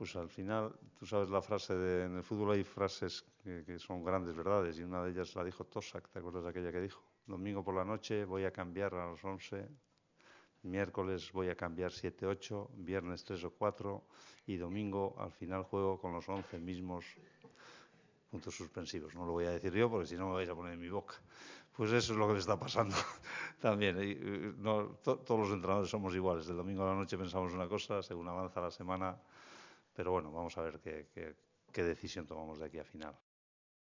pues al final, tú sabes la frase de, en el fútbol hay frases que, son grandes verdades y una de ellas la dijo Tosak, ¿te acuerdas aquella que dijo? Domingo por la noche voy a cambiar a las 11, miércoles voy a cambiar 7, 8, viernes 3 o 4 y domingo al final juego con los 11 mismos puntos suspensivos. No lo voy a decir yo porque si no me vais a poner en mi boca. Pues eso es lo que le está pasando también. todos los entrenadores somos iguales. Del domingo a la noche pensamos una cosa, según avanza la semana pero bueno, vamos a ver qué, qué decisión tomamos de aquí a final.